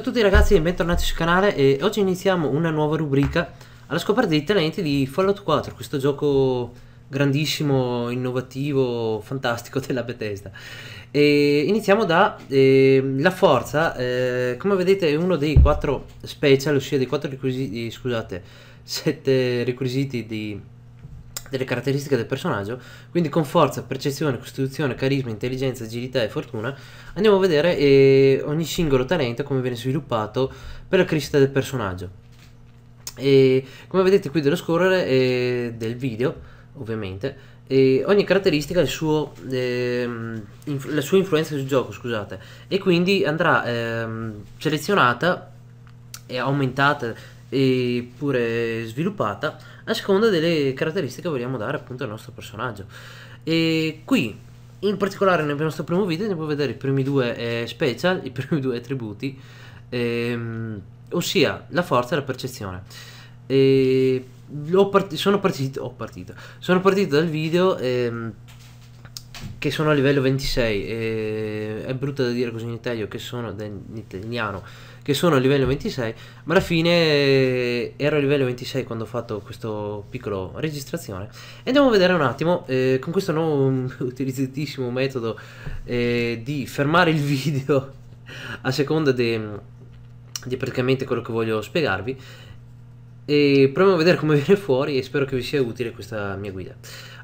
Ciao a tutti ragazzi e bentornati sul canale e oggi iniziamo una nuova rubrica alla scoperta dei talenti di Fallout 4, questo gioco grandissimo, innovativo, fantastico della Bethesda. E iniziamo da eh, la forza, eh, come vedete è uno dei quattro special, ossia dei quattro requisiti, eh, scusate, sette requisiti di delle caratteristiche del personaggio, quindi con forza, percezione, costituzione, carisma, intelligenza, agilità e fortuna andiamo a vedere eh, ogni singolo talento come viene sviluppato per la crescita del personaggio. E come vedete qui dello scorrere eh, del video, ovviamente, eh, ogni caratteristica ha eh, la sua influenza sul gioco, scusate, e quindi andrà ehm, selezionata e aumentata e pure sviluppata a seconda delle caratteristiche che vogliamo dare appunto al nostro personaggio e qui in particolare nel nostro primo video andiamo a vedere i primi due eh, special i primi due attributi ehm, ossia la forza e la percezione e part sono, partito, partito, sono partito dal video ehm, che sono a livello 26 eh, è brutto da dire così in italiano che sono in italiano che sono a livello 26, ma alla fine eh, ero a livello 26 quando ho fatto questo piccolo registrazione. andiamo a vedere un attimo, eh, con questo nuovo utilizzatissimo metodo eh, di fermare il video a seconda di praticamente quello che voglio spiegarvi, e proviamo a vedere come viene fuori e spero che vi sia utile questa mia guida.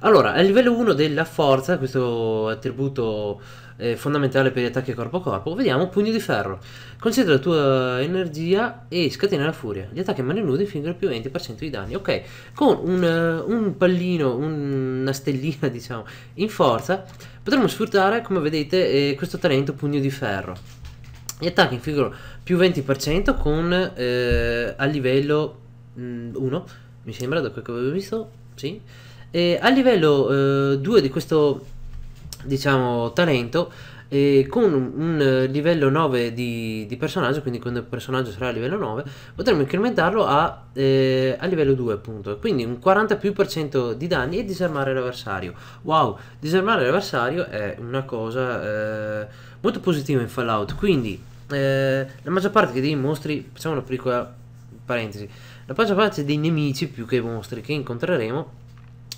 Allora, a livello 1 della forza, questo attributo eh, fondamentale per gli attacchi corpo a corpo. Vediamo, pugno di ferro. Concentra la tua energia e scatena la furia. Gli attacchi a mani nude infliggono più 20% di danni. Ok, con un, uh, un pallino, un, una stellina diciamo, in forza, potremo sfruttare, come vedete, eh, questo talento pugno di ferro. Gli attacchi infliggono più 20% con eh, a livello 1, mm, mi sembra, da quello che avevo visto, sì. E a livello 2 eh, di questo diciamo talento e con un livello 9 di, di, personaggio, quindi quando il personaggio sarà a livello 9, potremo incrementarlo a, eh, a livello 2, appunto. Quindi un 40 più per cento di danni e disarmare l'avversario. Wow, disarmare l'avversario è una cosa eh, molto positiva in Fallout. Quindi eh, la maggior parte dei mostri, facciamo una piccola parentesi, la maggior parte dei nemici più che mostri che incontreremo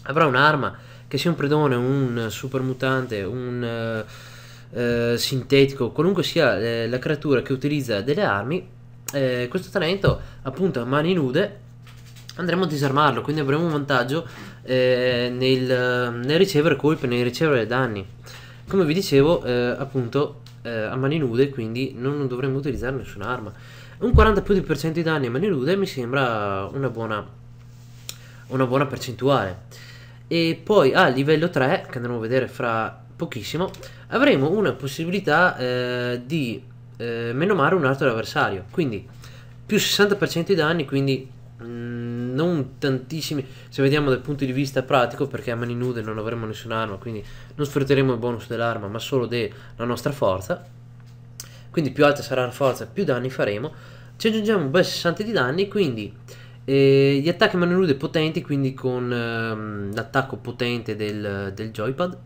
avrà un'arma che sia un predone, un super mutante, un eh, eh, sintetico, qualunque sia eh, la creatura che utilizza delle armi, eh, questo talento appunto a mani nude andremo a disarmarlo, quindi avremo un vantaggio eh, nel, nel, ricevere colpi, nel ricevere danni. Come vi dicevo, eh, appunto a mani nude, quindi non dovremmo utilizzare nessuna arma. Un 40 più di percento di danni a mani nude mi sembra una buona, una buona percentuale. E poi a livello 3, che andremo a vedere fra pochissimo, avremo una possibilità eh, di eh, menomare un altro avversario. Quindi più 60% di danni, quindi mh, mm, non tantissimi se vediamo dal punto di vista pratico perché a mani nude non avremo nessun'arma, quindi non sfrutteremo il bonus dell'arma ma solo della nostra forza quindi più alta sarà la forza più danni faremo ci aggiungiamo un bel 60 di danni quindi e gli attacchi mano nude potenti, quindi con ehm, l'attacco potente del, del joypad,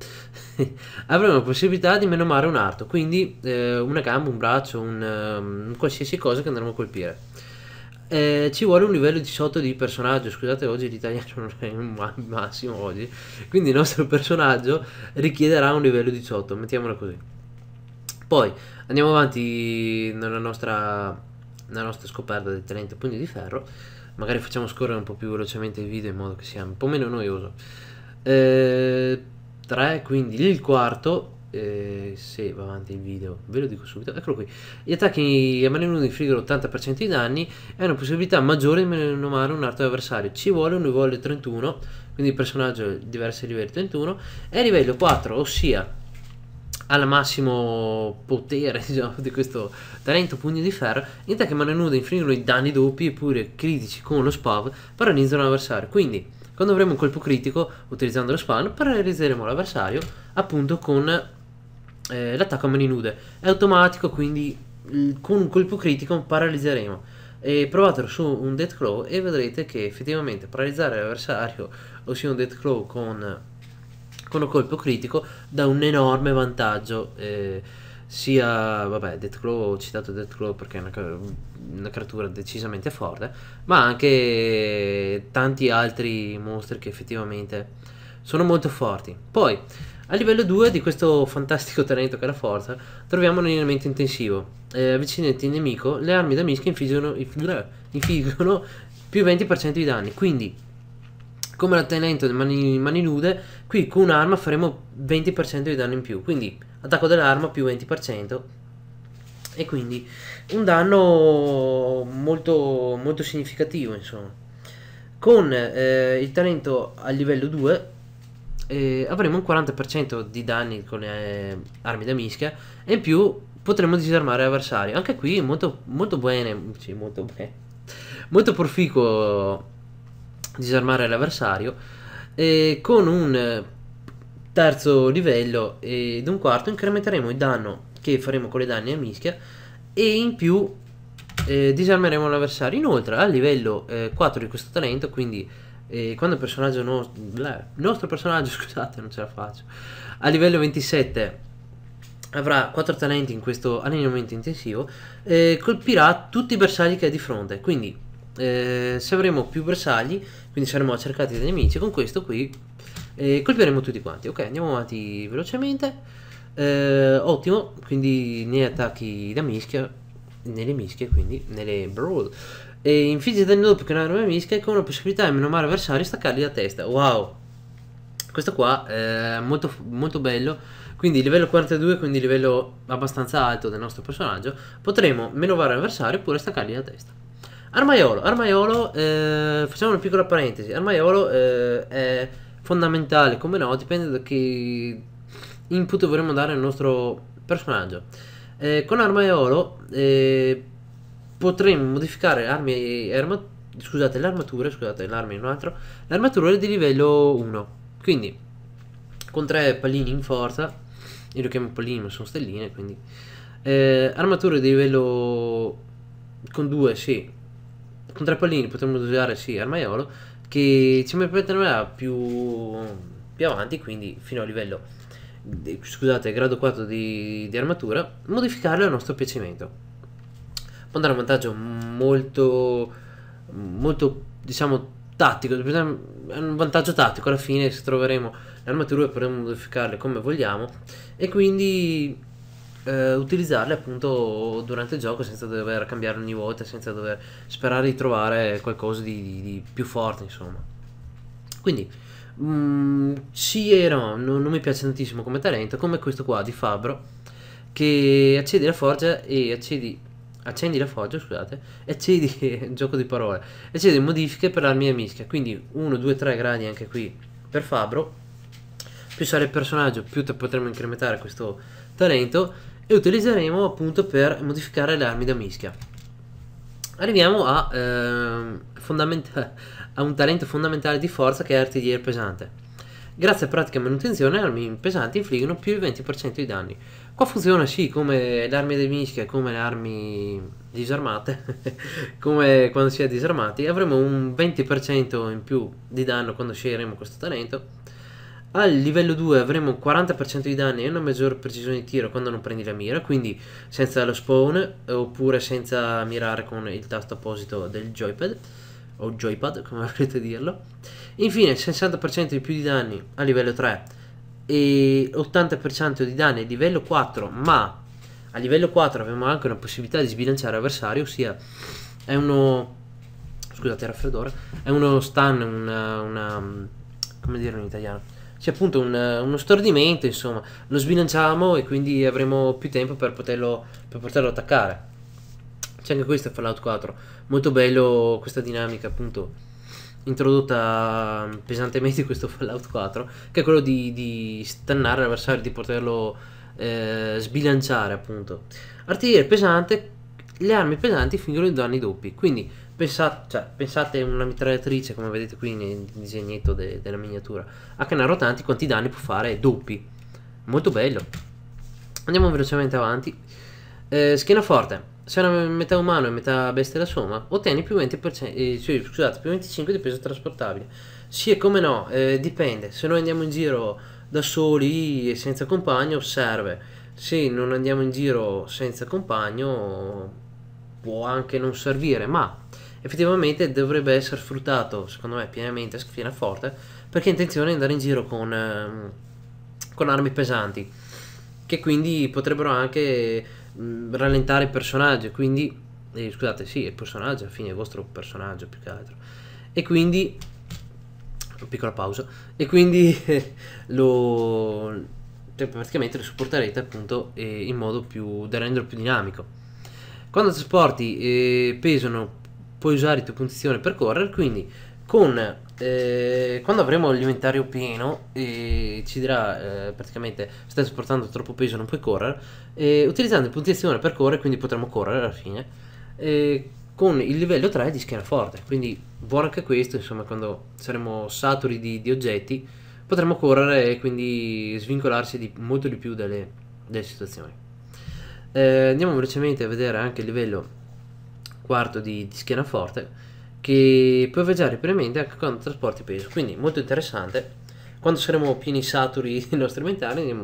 avremo la possibilità di menomare un arto, quindi eh, una gamba, un braccio, un, um, qualsiasi cosa che andremo a colpire. Eh, ci vuole un livello 18 di personaggio, scusate oggi l'italiano non è il massimo oggi, quindi il nostro personaggio richiederà un livello 18, mettiamola così. Poi andiamo avanti nella nostra, nella nostra scoperta del 30 pugni di ferro magari facciamo scorrere un po' più velocemente il video in modo che sia un po' meno noioso. 3, eh, quindi il quarto, eh, se va avanti il video, ve lo dico subito, eccolo qui. Gli attacchi a mani nude infliggono 80% di danni e una possibilità maggiore di menomare un altro avversario. Ci vuole un livello 31, quindi il personaggio diversi livelli 31, è livello 4, ossia al massimo potere diciamo, di questo talento pugno di ferro, in che mano nuda infliggono i danni doppi e critici con lo spav paralizzano l'avversario. Quindi, quando avremo un colpo critico utilizzando lo spawn, paralizzeremo l'avversario appunto con eh, l'attacco a mani nude. È automatico, quindi con un colpo critico paralizzeremo. E provatelo su un Deathclaw e vedrete che effettivamente paralizzare l'avversario, ossia un Deathclaw con secondo colpo critico dà un enorme vantaggio. Eh, sia, vabbè, Deathclaw, ho citato Deathclaw perché è una, una creatura decisamente forte, ma anche tanti altri mostri che effettivamente sono molto forti. Poi, a livello 2 di questo fantastico talento che è la forza, troviamo un allenamento intensivo. Eh, avvicinati al nemico, le armi da mischia infliggono più 20% di danni, quindi come la tenente in mani, mani nude, qui con un'arma faremo 20% di danno in più. Quindi attacco dell'arma più 20%. E quindi un danno molto, molto significativo, insomma. Con eh, il talento a livello 2 eh, avremo un 40% di danni con eh, armi da mischia e in più potremo disarmare l'avversario. Anche qui molto, molto bene, sì, molto bene, molto proficuo disarmare l'avversario e con un terzo livello ed un quarto incrementeremo il danno che faremo con le danni a mischia e in più eh, disarmeremo l'avversario inoltre a livello eh, 4 di questo talento quindi eh, quando il personaggio no, il nostro personaggio scusate non ce la faccio a livello 27 avrà 4 talenti in questo allenamento intensivo eh, colpirà tutti i bersagli che ha di fronte quindi eh, se avremo più bersagli quindi saremo cercati dai nemici. Con questo qui eh, colpiremo tutti quanti. Ok, andiamo avanti velocemente. Eh, ottimo, quindi nei attacchi da mischia, nelle mischie, quindi nelle brawl. E infligge danni doppio che non hanno mischia con la possibilità di menomare avversari e staccargli la testa. Wow! Questo qua è molto, molto bello. Quindi livello 42, quindi livello abbastanza alto del nostro personaggio, potremo menovare l'avversario oppure staccargli la testa. Armaiolo, Armaiolo eh, facciamo una piccola parentesi, Armaiolo eh, è fondamentale, come no, dipende da che input vorremmo dare al nostro personaggio. Eh, con Armaiolo eh, potremmo modificare armi e scusate, le armature, scusate, l'arma è un altro, le armature di livello 1. Quindi, con tre pallini in forza, io lo chiamo pallini, ma sono stelline, quindi... Eh, armature di livello... con due, sì, con tre pallini potremmo usare sì Armaiolo che ci permetterà più, più avanti quindi fino a livello scusate grado 4 di, di armatura modificarlo a nostro piacimento può dare un vantaggio molto molto diciamo tattico è un vantaggio tattico alla fine se troveremo le armature potremo modificarle come vogliamo e quindi eh, utilizzarle appunto durante il gioco senza dover cambiare ogni volta, senza dover sperare di trovare qualcosa di, di, di più forte, insomma. Quindi, mh, sì e no, non, non mi piace tantissimo come talento, come questo qua di Fabro, che accedi alla forgia e accedi accendi la foggia, scusate, e accedi, gioco di parole, e accedi modifiche per l'armi a mischia, quindi 1, 2, 3 gradi anche qui per Fabro, più sarà il personaggio, più potremo incrementare questo talento, e utilizzeremo appunto per modificare le armi da mischia. Arriviamo a, eh, a un talento fondamentale di forza che è artigliere pesante. Grazie a pratica e manutenzione le armi pesanti infliggono più del 20% di danni. Qua funziona sì come le armi da mischia, come le armi disarmate, come quando si è disarmati, avremo un 20% in più di danno quando sceglieremo questo talento al livello 2 avremo 40% di danni e una maggiore precisione di tiro quando non prendi la mira, quindi senza lo spawn oppure senza mirare con il tasto apposito del joypad o joypad come volete dirlo. Infine 60% di più di danni a livello 3 e 80% di danni a livello 4, ma a livello 4 abbiamo anche una possibilità di sbilanciare l'avversario, ossia è uno scusate raffreddore, è uno stun, una, una come dire in italiano c'è appunto un, uno stordimento, insomma, lo sbilanciamo e quindi avremo più tempo per poterlo, per poterlo attaccare. C'è anche questo Fallout 4, molto bello questa dinamica appunto introdotta pesantemente in questo Fallout 4, che è quello di, di stannare l'avversario, di poterlo eh, sbilanciare appunto. Artiglieria pesante, le armi pesanti fingono i danni doppi, quindi Pensate, cioè, pensate una mitragliatrice come vedete qui nel disegnetto de, della miniatura a canne rotanti quanti danni può fare doppi molto bello andiamo velocemente avanti eh, schiena forte se una metà umano e metà bestia la somma ottieni più, 20 eh, scusate, più 25 di peso trasportabile sì e come no eh, dipende se noi andiamo in giro da soli e senza compagno serve se non andiamo in giro senza compagno può anche non servire ma effettivamente dovrebbe essere sfruttato, secondo me, pienamente a schiena forte, perché ha intenzione di andare in giro con, ehm, con armi pesanti, che quindi potrebbero anche mhmm, rallentare il personaggio, quindi, eh, scusate, sì, il personaggio, alla fine è il vostro personaggio più che altro, e quindi, piccola pausa, e quindi lo cioè, praticamente lo supporterete appunto eh, in modo più da renderlo più dinamico. Quando trasporti eh, pesano puoi usare i tuoi punti punzioni per correre, quindi con, eh, quando avremo l'inventario pieno e eh, ci dirà eh, praticamente stai sopportando troppo peso non puoi correre eh, utilizzando il puntiazione per correre quindi potremo correre alla fine con il livello 3 di schiena forte quindi buono anche questo insomma quando saremo saturi di, di oggetti potremo correre e quindi svincolarci di, molto di più dalle, dalle situazioni eh, andiamo velocemente a vedere anche il livello quarto di, di schiena forte che può viaggiare pienamente anche quando trasporti peso quindi molto interessante quando saremo pieni saturi dei nostri mentali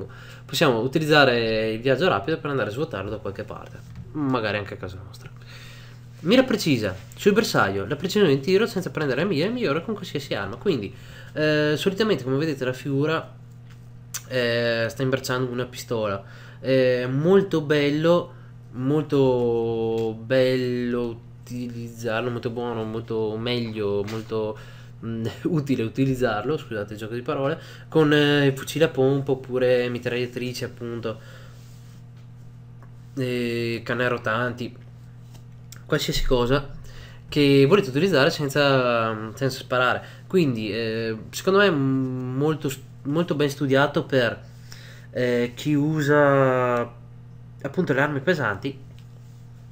possiamo utilizzare il viaggio rapido per andare a svuotarlo da qualche parte magari anche a casa nostra mira precisa sul bersaglio la precisione in tiro senza prendere la mira è migliore con qualsiasi arma quindi eh, solitamente come vedete la figura eh, sta imbracciando una pistola eh, molto bello molto bello utilizzarlo, molto buono, molto meglio, molto mh, mm, utile utilizzarlo, scusate il gioco di parole, con eh, fucile a pompa oppure mitragliatrice appunto, eh, canne rotanti, qualsiasi cosa che volete utilizzare senza, senza sparare. Quindi eh, secondo me è molto, molto ben studiato per eh, chi usa appunto le armi pesanti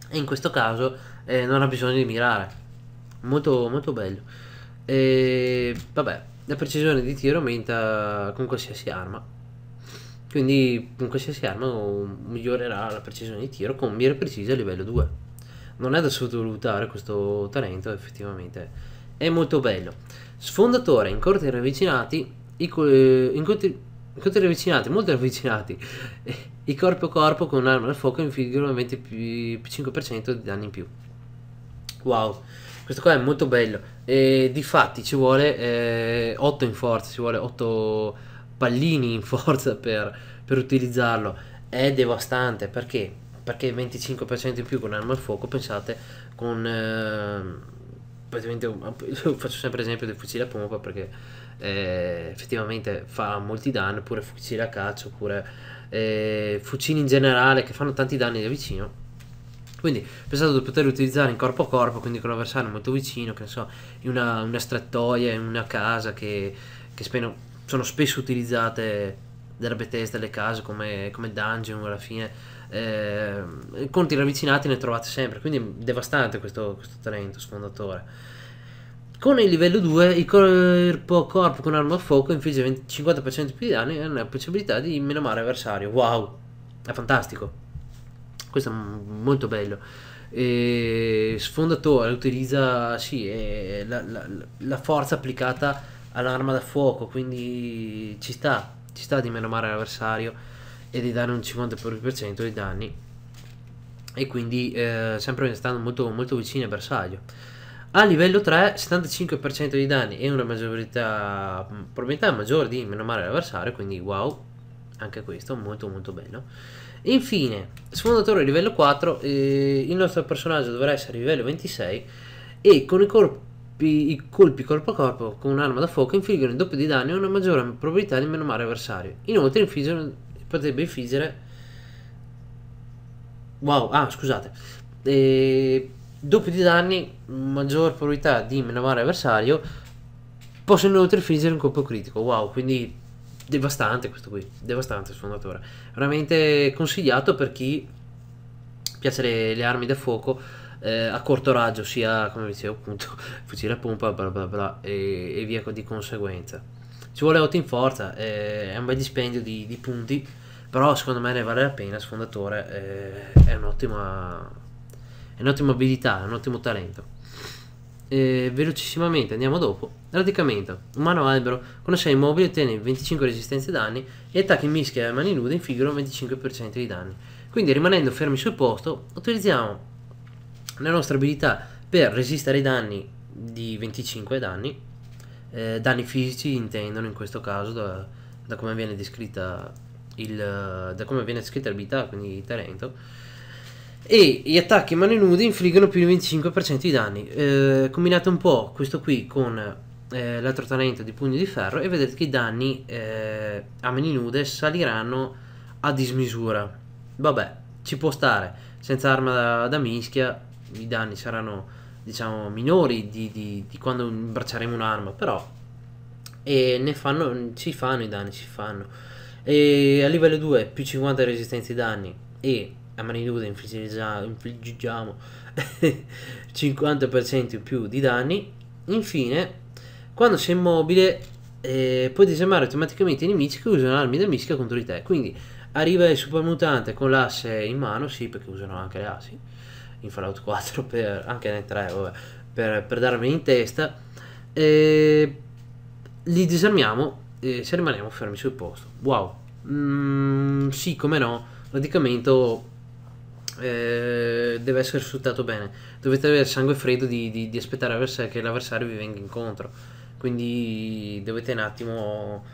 e in questo caso eh, non ha bisogno di mirare molto, molto bello e vabbè la precisione di tiro aumenta con qualsiasi arma quindi con qualsiasi arma migliorerà la precisione di tiro con mire precise livello 2 non è da sottovalutare questo talento effettivamente è molto bello sfondatore in corti ravvicinati eh, in corti incontri avvicinati, molto avvicinati, eh, i corpo a corpo con un'arma al fuoco infliggono un 25% di danni in più. Wow, questo qua è molto bello. E difatti ci vuole eh, 8 in forza, ci vuole 8 pallini in forza per, per utilizzarlo. È devastante perché? Perché 25% in più con arma al fuoco, pensate, con... Eh, praticamente, faccio sempre esempio del fucile a pompa perché eh, effettivamente fa molti danni, pure fucili a caccia, oppure eh, fucili in generale che fanno tanti danni da vicino. Quindi pensavo di poterli utilizzare in corpo a corpo, quindi con l'avversario molto vicino, che ne so, in una, una strettoia, in una casa che, che speno, sono spesso utilizzate della Bethesda, le case come, come dungeon alla fine. Eh, conti ravvicinati ne trovate sempre, quindi devastante questo, questo talento sfondatore. Con il livello 2 il corpo a corpo con arma a fuoco infligge 20, 50% più di danni e ha la possibilità di minamare avversario. Wow, è fantastico. Questo è molto bello. E sfondatore utilizza sì, la, la, la, forza applicata all'arma da fuoco, quindi ci sta, ci sta di minamare l'avversario e di dare un 50% di danni. E quindi eh, sempre stando molto, molto vicino al bersaglio. A livello 3, 75% di danni e una maggiorità, mm, probabilità maggiore di meno male l'avversario, quindi wow, anche questo molto molto bello. Infine, sfondatore livello 4, eh, il nostro personaggio dovrà essere livello 26 e con i corpi i colpi corpo a corpo con un'arma da fuoco infliggono il doppio di danni e una maggiore probabilità di meno male avversario. Inoltre infliggono, potrebbe infliggere... Wow, ah scusate. E... Eh, doppio di danni, maggior probabilità di menomare avversario, possono inoltre friggere un colpo critico. Wow, quindi devastante questo qui, devastante sfondatore. Veramente consigliato per chi piace le, le armi da fuoco eh, a corto raggio, sia come dicevo appunto, fucile a pompa, bla bla bla, e, e via di conseguenza. Ci vuole 8 in forza, eh, è un bel dispendio di, di, punti, però secondo me ne vale la pena, sfondatore eh, è un'ottima è un'ottima abilità, è un ottimo talento. E, velocissimamente andiamo dopo radicamento umano albero conosce immobile ottiene 25 resistenze danni e attacchi mischia e mani nude infliggono 25% di danni quindi rimanendo fermi sul posto utilizziamo la nostra abilità per resistere ai danni di 25 danni eh, danni fisici intendono in questo caso da, da come viene descritta il, da come viene descritta l'abilità quindi il talento e gli attacchi a mani nude infliggono più del 25% di danni. Eh, combinate un po' questo qui con eh, l'altro talento di pugno di ferro e vedete che i danni eh, a mani nude saliranno a dismisura. Vabbè, ci può stare. Senza arma da, da mischia i danni saranno diciamo minori di, di, di quando imbracceremo un'arma, però e ne fanno, ci fanno i danni, ci fanno. E a livello 2 più 50 resistenza ai danni e a mani nude infliggiamo 50% in più di danni. Infine, quando sei immobile, eh, puoi disarmare automaticamente i nemici che usano armi da mischia contro di te. Quindi arriva il super mutante con l'asse in mano, sì, perché usano anche le assi in Fallout 4, per, anche nel 3, vabbè, per, per darmi in testa. Eh, li disarmiamo e se rimaniamo fermi sul posto. Wow, mm, sì, come no, Praticamente eh, deve essere sfruttato bene. Dovete avere sangue freddo di, di, di aspettare che l'avversario vi venga incontro. Quindi dovete un attimo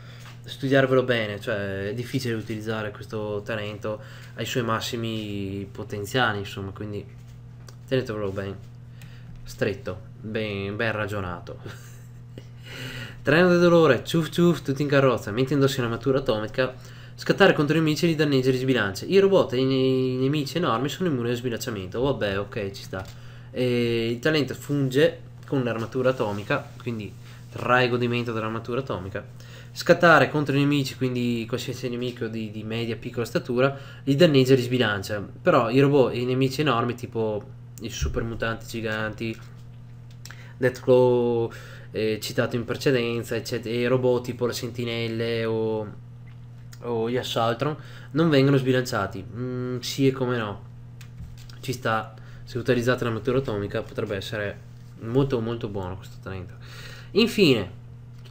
studiarvelo bene, cioè è difficile utilizzare questo talento ai suoi massimi potenziali, insomma, quindi tenetevelo ben stretto, ben, ben ragionato. Treno del dolore, ciuff ciuff, tutti in carrozza, mentre indossi una matura atomica Scattare contro i nemici li danneggia e li sbilancia. I robot e i nemici enormi sono immuni allo sbilanciamento. Oh, vabbè, ok, ci sta. E il talento funge con l'armatura atomica, quindi trae godimento dell'armatura atomica. Scattare contro i nemici, quindi qualsiasi nemico di, di media piccola statura, li danneggia e li sbilancia. Però i robot e i nemici enormi, tipo i super mutanti giganti, Deathclaw eh, citato in precedenza, eccetera, e robot tipo le sentinelle o o gli Assaltron non vengono sbilanciati. Mm, sì e come no. Ci sta, se utilizzate la matura atomica potrebbe essere molto molto buono questo talento. Infine,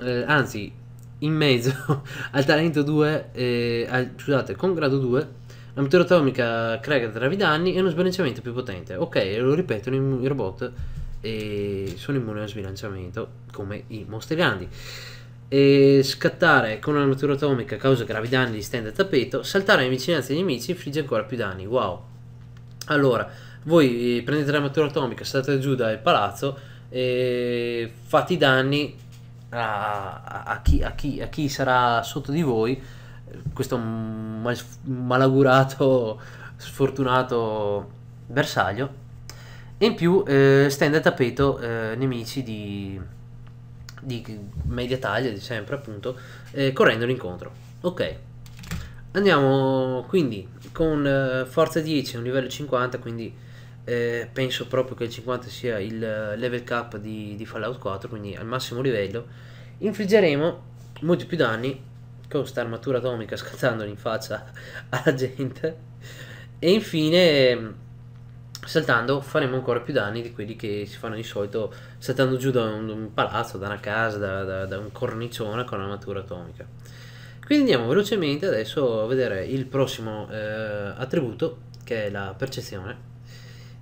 eh, anzi, in mezzo al talento 2, eh, al, scusate, con grado 2, la matura atomica crea gravi danni e uno sbilanciamento più potente. Ok, lo ripetono i robot e sono immuni allo sbilanciamento come i mostri grandi e scattare con una natura atomica causa gravi danni di stand a tappeto, saltare in vicinanza dei nemici infligge ancora più danni. Wow. Allora, voi eh, prendete la natura atomica, saltate giù dal palazzo e fate i danni a, a, chi, a, chi, a chi, sarà sotto di voi. Questo mal, malaugurato, sfortunato bersaglio. E in più eh, stand a tappeto eh, nemici di di media taglia di sempre appunto eh, correndo l'incontro ok andiamo quindi con eh, forza 10 un livello 50 quindi eh, penso proprio che il 50 sia il eh, level cap di, di Fallout 4 quindi al massimo livello infliggeremo molti più danni con questa armatura atomica scattandoli in faccia alla gente e infine saltando faremo ancora più danni di quelli che si fanno di solito saltando giù da un, un palazzo, da una casa, da, da, da un cornicione con l'armatura atomica. Quindi andiamo velocemente adesso a vedere il prossimo eh, attributo che è la percezione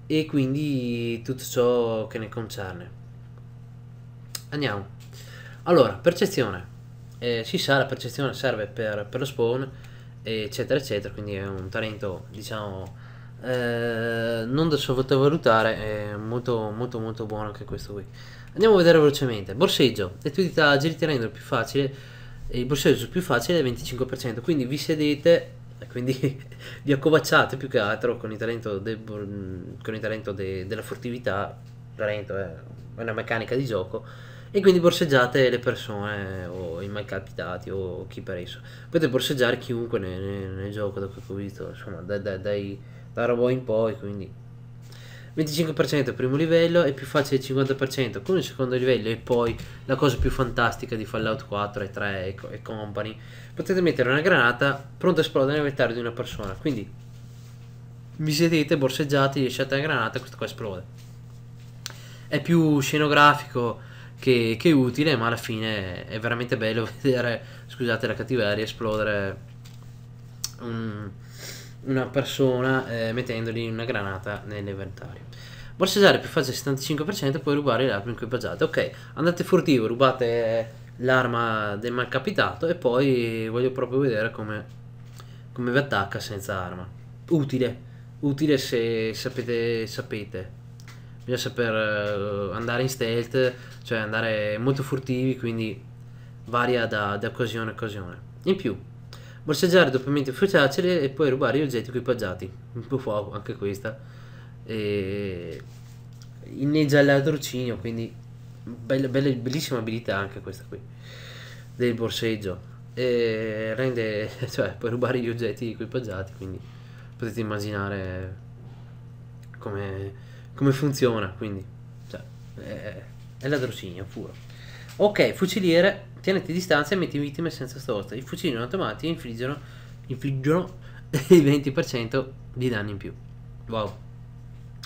e quindi tutto ciò che ne concerne. Andiamo. Allora, percezione. Eh, si sa, la percezione serve per, per lo spawn, eccetera, eccetera, quindi è un talento, diciamo, eh, non da sottovalutare, è molto molto molto buono anche questo qui. Andiamo a vedere velocemente. Borseggio, le tue dita agili ti rendono più facile, il borseggio più facile è 25%, quindi vi sedete quindi vi accovacciate più che altro con il talento, de, con il talento de, della furtività, talento eh, è una meccanica di gioco, e quindi borseggiate le persone o i malcapitati o chi per esso. Potete borseggiare chiunque nel, nel, nel gioco, da quel che ho visto, insomma, dai, dai, dai da robot in poi, quindi 25% primo livello è più facile 50% con il secondo livello e poi la cosa più fantastica di Fallout 4 e 3 e, co- e company potete mettere una granata pronta a esplodere nel nell'inventario di una persona quindi vi sedete, borseggiate, lasciate la granata e questo qua esplode è più scenografico che, che utile ma alla fine è veramente bello vedere scusate la cattiveria esplodere un una persona eh, mettendogli una granata nell'inventario. Borseggiare più fase 75% puoi rubare l'arma in cui equipaggiate. Ok, andate furtivo, rubate l'arma del malcapitato e poi voglio proprio vedere come, come vi attacca senza arma. Utile, utile se sapete, sapete. Bisogna saper eh, andare in stealth, cioè andare molto furtivi, quindi varia da, da occasione a occasione. In più, borseggiare doppiamente fociacele e poi rubare gli oggetti equipaggiati. Un po' fuoco, anche questa. E... Inneggia il ladrocinio, quindi bella, bella, bellissima abilità anche questa qui, del borseggio. E rende, cioè, puoi rubare gli oggetti equipaggiati, quindi potete immaginare come, come funziona, quindi, cioè, è, è ladrocinio puro. Ok, fuciliere Tieniti distanza e metti vittime senza storta. I fucili non automatici infliggono, infliggono il 20% di danni in più. Wow.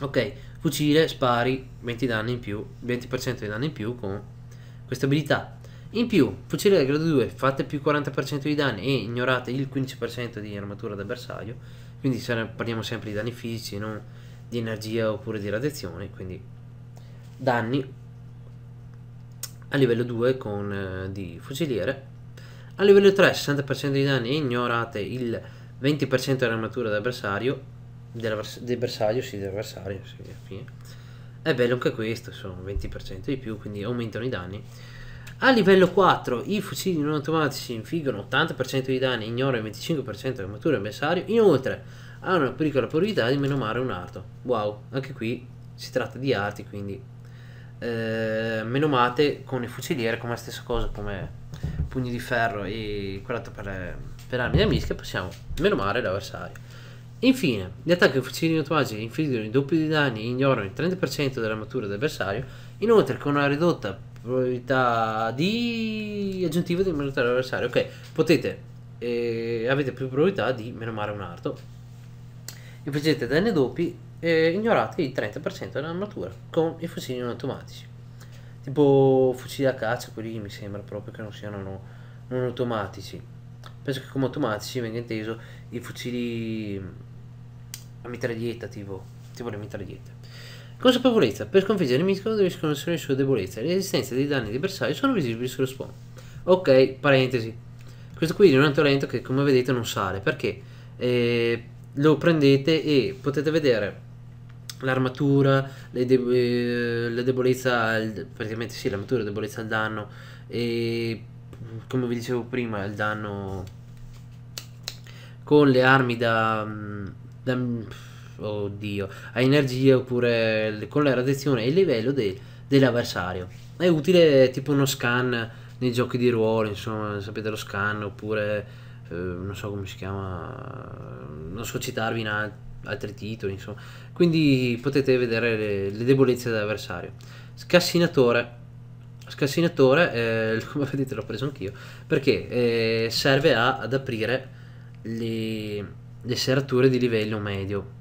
Ok, fucile, spari, 20 danni in più, 20% di danni in più con questa abilità. In più, fucile del grado 2, fate più 40% di danni e ignorate il 15% di armatura d'avversario. Quindi parliamo sempre di danni fisici, non di energia oppure di radiazione. Quindi danni a livello 2 con, eh, di fuciliere, a livello 3 60% di danni ignorate il 20% dell'armatura dell'avversario, del bersaglio, sì, dell'avversario, sì, È bello anche questo, sono 20% di più, quindi aumentano i danni. A livello 4 i fucili non automatici infliggono 80% di danni, ignorano il 25% dell'armatura dell'avversario, inoltre hanno una piccola probabilità di meno male un arto. Wow, anche qui si tratta di arti, quindi eh, menomate con i fuciliere come la stessa cosa come pugni di ferro e quella per, per armi da mischia possiamo menomare l'avversario infine gli attacchi fucili automatici infliggono i doppi di danni e ignorano il 30% dell'armatura dell'avversario inoltre con una ridotta probabilità di aggiuntivo di menomare l'avversario ok potete eh, avete più probabilità di menomare un arto infliggete danni doppi e ignorate il 30% dell'armatura con i fucili non automatici. Tipo fucili da caccia, quelli mi sembra proprio che non siano non automatici. Penso che come automatici venga inteso i fucili mm, a mitraglietta, tipo, tipo le mitragliette. Consapevolezza, per sconfiggere il nemico devi conoscere le sue debolezze, le resistenze dei danni di bersaglio sono visibili sullo spawn. Ok, parentesi. Questo qui è un talento che come vedete non sale, perché eh, lo prendete e potete vedere l'armatura, le, de- eh, la debolezza, al, praticamente sì, l'armatura, debolezza al danno e come vi dicevo prima il danno con le armi da, mm, da mm, oddio, a energia oppure con la radiazione e il livello de, dell'avversario. È utile tipo uno scan nei giochi di ruolo, insomma, sapete lo scan oppure eh, non so come si chiama, non so citarvi in altro altri titoli, insomma. Quindi potete vedere le, le debolezze dell'avversario. Scassinatore. Scassinatore, eh, come vedete l'ho preso anch'io, perché eh, serve a, ad aprire le, le, serrature di livello medio.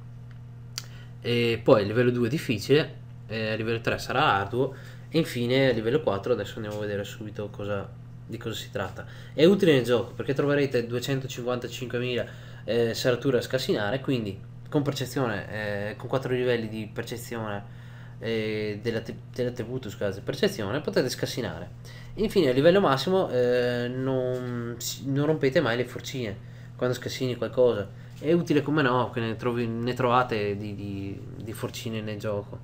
E poi livello 2 difficile, eh, livello 3 sarà arduo e infine livello 4 adesso andiamo a vedere subito cosa, di cosa si tratta. È utile nel gioco perché troverete 255.000 eh, serrature a scassinare, quindi con percezione, eh, con 4 livelli di percezione eh, dell'attributo scusate, percezione potete scassinare. Infine a livello massimo eh, non, non, rompete mai le forcine quando scassini qualcosa. È utile come no che ne, trovi, ne trovate di, di, di, forcine nel gioco.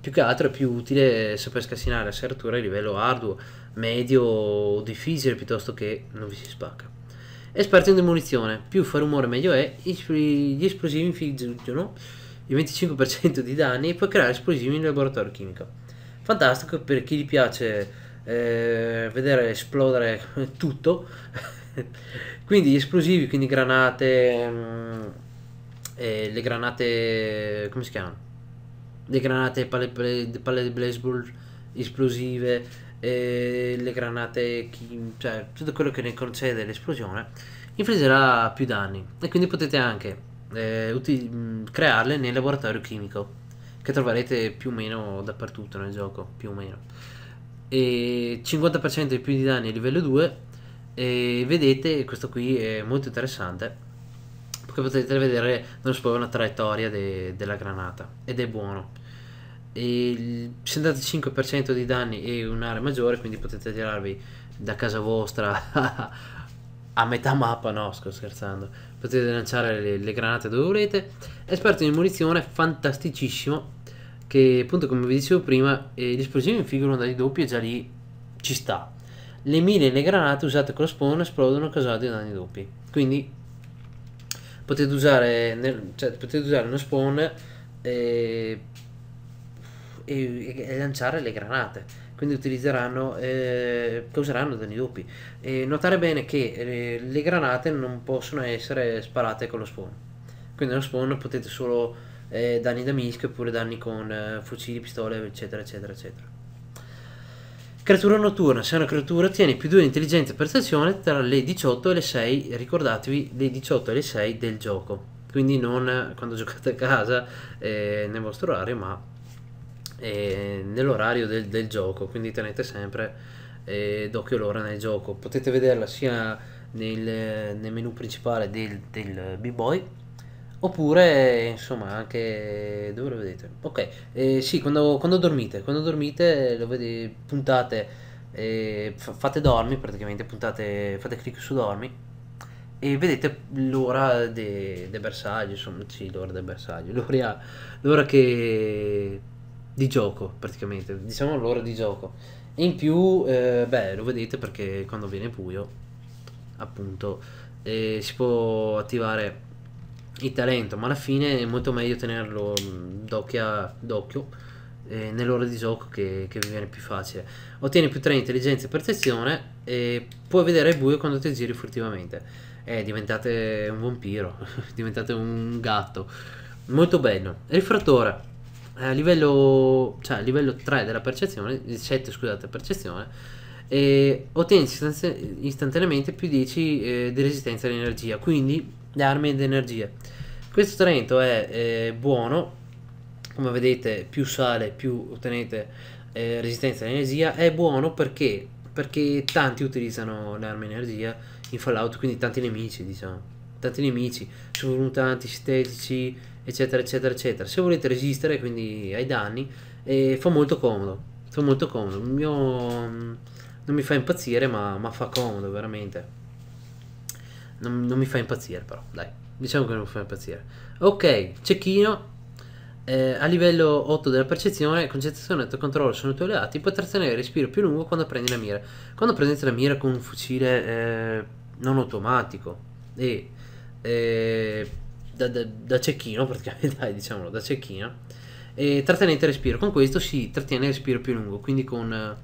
Più che altro è più utile saper scassinare la serratura a livello arduo, medio o difficile piuttosto che non vi si spacca. Esperto in demolizione, più fa rumore meglio è, gli esplosivi infliggono il 25% di danni e puoi creare esplosivi in laboratorio chimico. Fantastico per chi gli piace eh, vedere esplodere tutto. quindi gli esplosivi, quindi granate, mh, mm, eh, le granate, come si chiamano? Le granate, palle, palle, palle di baseball, esplosive, e le granate, chi, cioè tutto quello che ne concede l'esplosione, infliggerà più danni e quindi potete anche eh, crearle nel laboratorio chimico che troverete più o meno dappertutto nel gioco, più o meno. E 50% di più di danni a livello 2 e vedete, questo qui è molto interessante, perché potete vedere nello spoiler una traiettoria de della granata ed è buono il 75% di danni e un'area maggiore quindi potete tirarvi da casa vostra a metà mappa no sto scherzando potete lanciare le, le, granate dove volete esperto di munizione fantasticissimo che appunto come vi dicevo prima eh, gli esplosivi infliggono dai doppi e già lì ci sta le mine e le granate usate con lo spawn esplodono causate danni doppi quindi potete usare, nel, cioè, potete usare uno spawn eh, e, e lanciare le granate quindi utilizzeranno eh, causeranno danni doppi e notare bene che eh, le granate non possono essere sparate con lo spawn quindi lo spawn potete solo eh, danni da mischio oppure danni con eh, fucili, pistole eccetera eccetera eccetera Creatura notturna, se una creatura tiene più 2 in intelligenza per stazione tra le 18 e le 6, ricordatevi le 18 e le 6 del gioco, quindi non eh, quando giocate a casa eh, nel vostro orario, ma eh, nell'orario del, del, gioco, quindi tenete sempre eh, d'occhio l'ora nel gioco. Potete vederla sia nel, nel menu principale del, del B-Boy oppure insomma anche dove lo vedete ok eh, sì quando, quando, dormite quando dormite lo vedi, puntate eh, fate dormi praticamente puntate fate clic su dormi e vedete l'ora del de bersaglio insomma sì l'ora del bersaglio l'ora che di gioco praticamente, diciamo l'ora di gioco. in più, eh, beh, lo vedete perché quando viene buio, appunto, eh, si può attivare il talento, ma alla fine è molto meglio tenerlo mm, d'occhio eh, nell'ora di gioco che, che vi viene più facile. Ottieni più 3 intelligenze per sezione e puoi vedere il buio quando ti giri furtivamente. Eh, diventate un vampiro, diventate un gatto. Molto bello. Rifrattore a eh, livello, cioè, a livello 3 della percezione, 7 scusate, percezione, eh, ottieni istantaneamente più 10 eh, di resistenza all'energia, quindi le armi ed energie. Questo talento è eh, buono, come vedete più sale più ottenete eh, resistenza all'energia, è buono perché? perché tanti utilizzano le l'arma energia in Fallout, quindi tanti nemici diciamo, tanti nemici, sono tanti stetici, eccetera, eccetera, eccetera. Se volete resistere quindi ai danni, eh, fa molto comodo, fa molto comodo. Il mio mm, non mi fa impazzire, ma, ma fa comodo veramente. Non, non, mi fa impazzire però, dai, diciamo che non mi fa impazzire. Ok, cecchino. Eh, a livello 8 della percezione, concentrazione e controllo sono i tuoi alleati. Puoi trattenere il respiro più lungo quando prendi la mira. Quando prendete la mira con un fucile eh, non automatico e eh, da, da, da cecchino, praticamente, dai, diciamolo, da cecchino, E trattenete il respiro. Con questo si trattiene il respiro più lungo. Quindi con... Eh,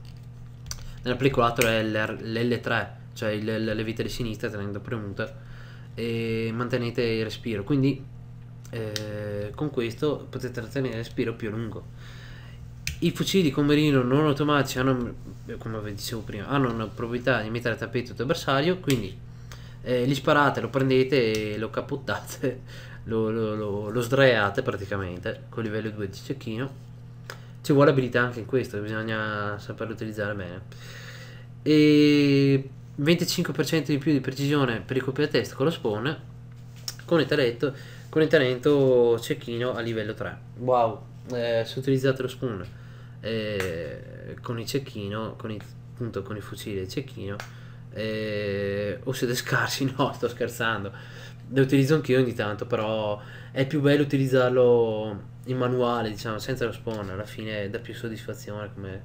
Nella 4 è l'L3, cioè il, le, vite di sinistra tenendo premuta. E mantenete il respiro. Quindi eh, con questo potete trattenere il respiro più lungo. I fucili di comberino non automatici hanno, come vi dicevo prima, hanno una probabilità di mettere a tappeto il bersaglio, quindi eh, gli sparate, lo prendete e lo capottate, lo, lo, lo, lo sdraiate praticamente con livello 2 di cecchino. Ci vuole abilità anche in questo, bisogna saperlo utilizzare bene. E 25% di più di precisione per i colpi a con lo spawn, con il talento, con il talento cecchino a livello 3. Wow, eh, se utilizzate lo spawn eh, con il cecchino, con il, appunto con il fucile e il cecchino, eh, o siete scarsi, no, sto scherzando. Lo utilizzo anch'io ogni tanto, però è più bello utilizzarlo in manuale, diciamo, senza lo spawn, alla fine dà più soddisfazione come,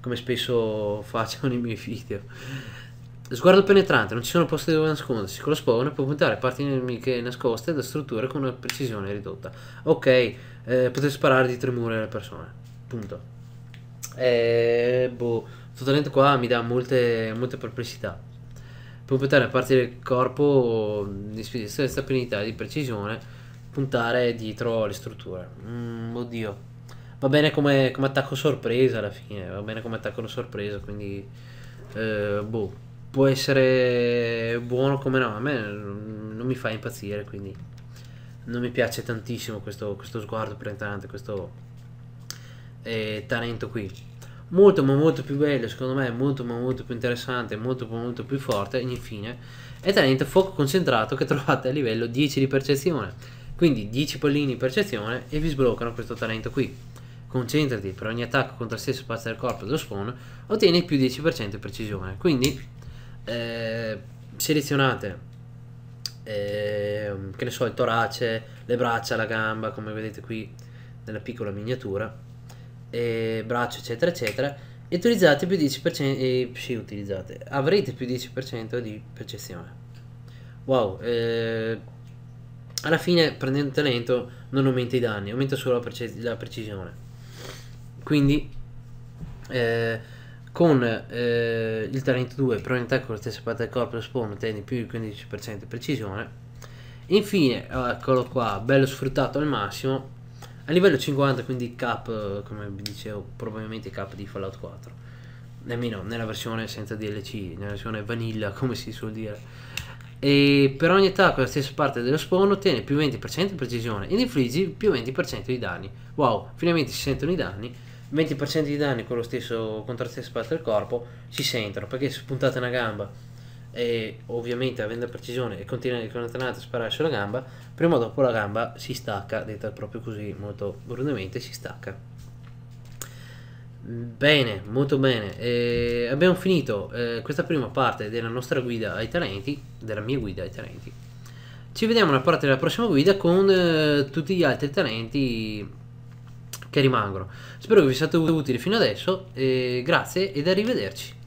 come spesso faccio nei miei video. Sguardo penetrante, non ci sono posti dove nascondersi. Con lo spawn può puntare parti nemiche nascoste da strutture con una precisione ridotta. Ok, eh, potete sparare di i muri alle persone. Punto. Eh, boh questo talento qua mi dà molte, molte perplessità. Per puntare a parte del corpo mm, di stabilità di precisione, puntare dietro le strutture. Mm, oddio. Va bene come, come, attacco sorpresa alla fine, va bene come attacco sorpresa, quindi... Eh, boh, può essere buono come no, a me non mi fa impazzire, quindi... Non mi piace tantissimo questo, questo sguardo penetrante, questo eh, talento qui molto ma molto più bello, secondo me, molto ma molto più interessante, molto ma molto più forte, infine, è talento fuoco concentrato che trovate a livello 10 di percezione. Quindi 10 pallini di percezione e vi sbloccano questo talento qui. Concentrati per ogni attacco contro la stessa parte del corpo dello spawn, ottieni più 10% di precisione. Quindi eh, selezionate eh, che ne so, il torace, le braccia, la gamba, come vedete qui nella piccola miniatura e braccio eccetera eccetera e utilizzate più 10% e sì, utilizzate avrete più 10% di percezione wow eh, alla fine prendendo un talento non aumenta i danni aumenta solo la, preci la precisione quindi eh, con eh, il talento 2 probabilità con la stessa parte del corpo lo spawn ottieni più il 15% di precisione infine eccolo qua bello sfruttato al massimo a livello 50 quindi cap come vi dicevo probabilmente cap di Fallout 4 nemmeno nella versione senza DLC nella versione vanilla come si suol dire e per ogni attacco la stessa parte dello spawn ottiene più 20% di precisione ed infliggi più 20% di danni wow finalmente si sentono i danni 20% di danni con lo stesso, contro la stessa parte del corpo si sentono perché se puntate una gamba e ovviamente avendo precisione e continuando con alternanza a sparare sulla gamba, prima o dopo la gamba si stacca, detta proprio così molto brutalmente, si stacca. Bene, molto bene, e abbiamo finito eh, questa prima parte della nostra guida ai talenti, della mia guida ai talenti. Ci vediamo nella parte della prossima guida con eh, tutti gli altri talenti che rimangono. Spero che vi siate utili fino adesso, eh, grazie ed arrivederci.